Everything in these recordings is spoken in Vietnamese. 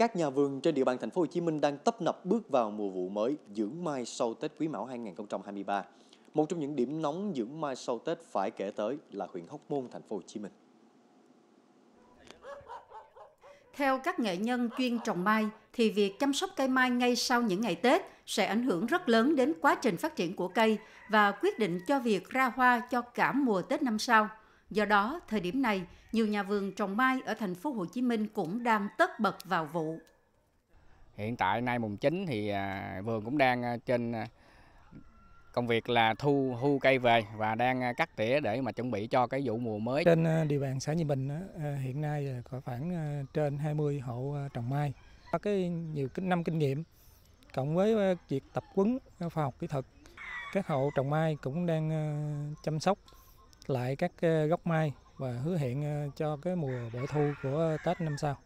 Các nhà vườn trên địa bàn thành phố Hồ Chí Minh đang tấp nập bước vào mùa vụ mới dưỡng mai sau Tết Quý Mão 2023. Một trong những điểm nóng dưỡng mai sau Tết phải kể tới là huyện Hóc Môn, thành phố Hồ Chí Minh. Theo các nghệ nhân chuyên trồng mai, thì việc chăm sóc cây mai ngay sau những ngày Tết sẽ ảnh hưởng rất lớn đến quá trình phát triển của cây và quyết định cho việc ra hoa cho cả mùa Tết năm sau. Do đó, thời điểm này, nhiều nhà vườn trồng mai ở thành phố Hồ Chí Minh cũng đang tất bật vào vụ. Hiện tại nay mùng 9 thì à, vườn cũng đang à, trên à, công việc là thu hưu cây về và đang cắt tỉa để mà chuẩn bị cho cái vụ mùa mới. Trên địa bàn xã Nhị Bình hiện nay có khoảng trên 20 hộ trồng mai. Có cái nhiều cái năm kinh nghiệm cộng với việc tập quấn khoa học kỹ thuật các hộ trồng mai cũng đang chăm sóc lại các ờ, gốc mai và hứa hẹn ờ, cho cái mùa bội thu của Tết năm sau.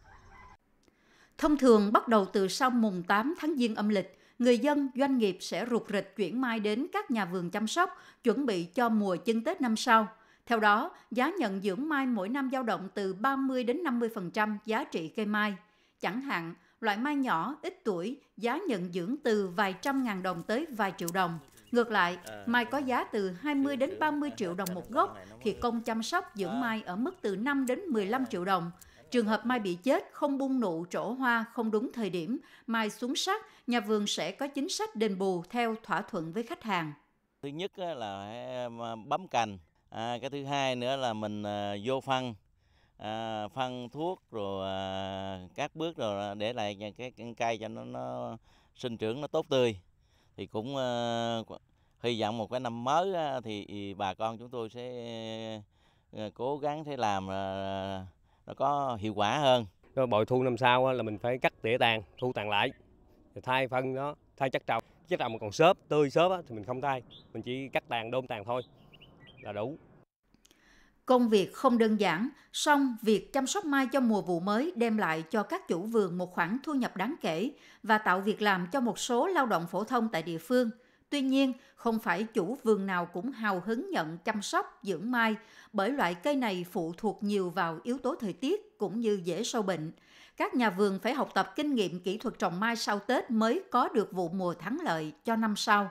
Thông thường bắt đầu từ sau mùng 8 tháng Giêng âm lịch, người dân, doanh nghiệp sẽ rụt rịch chuyển mai đến các nhà vườn chăm sóc, chuẩn bị cho mùa chân Tết năm sau. Theo đó, giá nhận dưỡng mai mỗi năm dao động từ 30 đến 50% giá trị cây mai. Chẳng hạn, loại mai nhỏ, ít tuổi, giá nhận dưỡng từ vài trăm ngàn đồng tới vài triệu đồng. Ngược lại, à, mai có giá từ 20 đến 30 triệu đồng một gốc thì công chăm sóc dưỡng vâng. mai ở mức từ 5 đến 15 dạ. triệu đồng. Trường hợp mai bị chết, không bung nụ, trổ hoa không đúng thời điểm, mai xuống sắc, nhà vườn sẽ có chính sách đền bù theo thỏa thuận với khách hàng. Thứ nhất là à, bấm cành, à, cái thứ hai nữa là mình à, vô phân, à, phân thuốc rồi à, các bước rồi để lại cái cây cho nó, nó sinh trưởng nó tốt tươi thì cũng ờ, hy vọng một cái năm mới ờ, thì bà con chúng tôi sẽ ờ, cố gắng sẽ làm nó có hiệu quả hơn rồi bội thu năm sau là mình phải cắt tỉa tàn thu tàn lại thay phân đó thay chất trồng chất trồng mà còn xốp tươi xốp thì mình không thay mình chỉ cắt tàn đôn tàn thôi là đủ Công việc không đơn giản, song việc chăm sóc mai cho mùa vụ mới đem lại cho các chủ vườn một khoản thu nhập đáng kể và tạo việc làm cho một số lao động phổ thông tại địa phương. Tuy nhiên, không phải chủ vườn nào cũng hào hứng nhận chăm sóc, dưỡng mai, bởi loại cây này phụ thuộc nhiều vào yếu tố thời tiết cũng như dễ sâu bệnh. Các nhà vườn phải học tập kinh nghiệm kỹ thuật trồng mai sau Tết mới có được vụ mùa thắng lợi cho năm sau.